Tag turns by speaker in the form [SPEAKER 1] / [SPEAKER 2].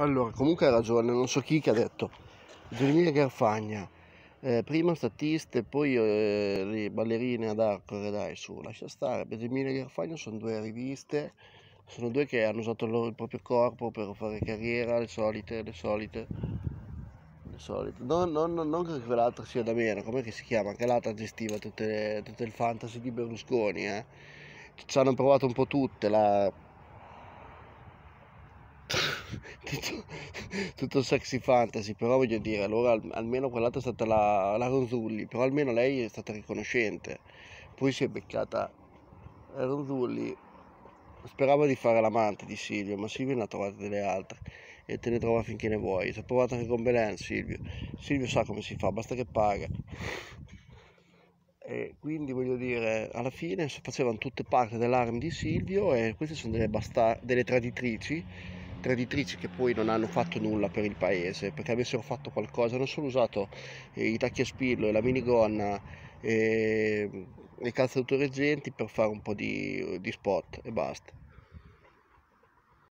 [SPEAKER 1] Allora, comunque ha ragione, non so chi che ha detto. Dormire Garfagna, eh, prima statiste, poi eh, le ballerine ad arcore, dai su, lascia stare. Bedemina Garfagna sono due riviste, sono due che hanno usato il, loro, il proprio corpo per fare carriera, le solite, le solite, le solite. Non, non, non, non che quell'altra sia da meno, com'è che si chiama? Anche l'altra gestiva tutte, le, tutte il fantasy di Berlusconi, eh. Ci hanno provato un po' tutte, la tutto, tutto, sexy fantasy, però voglio dire, allora almeno quell'altra è stata la, la Ronzulli, però almeno lei è stata riconoscente. Poi si è beccata Ronzulli, sperava di fare l'amante di Silvio, ma Silvio ne ha trovate delle altre e te ne trova finché ne vuoi. Si è provato anche con Belen Silvio. Silvio sa come si fa, basta che paga. E quindi voglio dire, alla fine facevano tutte parte dell'arm di Silvio e queste sono delle, basta- delle traditrici traditrici che poi non hanno fatto nulla per il paese, perché avessero fatto qualcosa, non solo usato eh, i tacchi a spillo, la minigonna, e mm, le calze autoreggenti per fare un po' di, di spot e basta.